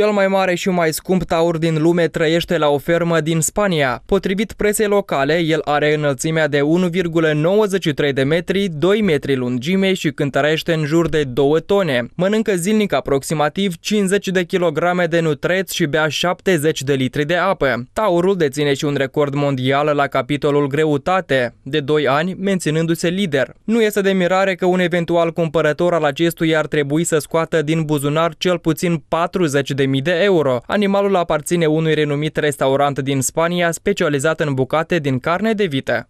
Cel mai mare și mai scump taur din lume trăiește la o fermă din Spania. Potrivit presei locale, el are înălțimea de 1,93 de metri, 2 metri lungime și cântărește în jur de 2 tone. Mănâncă zilnic aproximativ 50 de kilograme de nutreți și bea 70 de litri de apă. Taurul deține și un record mondial la capitolul greutate, de 2 ani, menținându-se lider. Nu este de mirare că un eventual cumpărător al acestuia ar trebui să scoată din buzunar cel puțin 40 de mii de euro. Animalul aparține unui renumit restaurant din Spania specializat în bucate din carne de vită.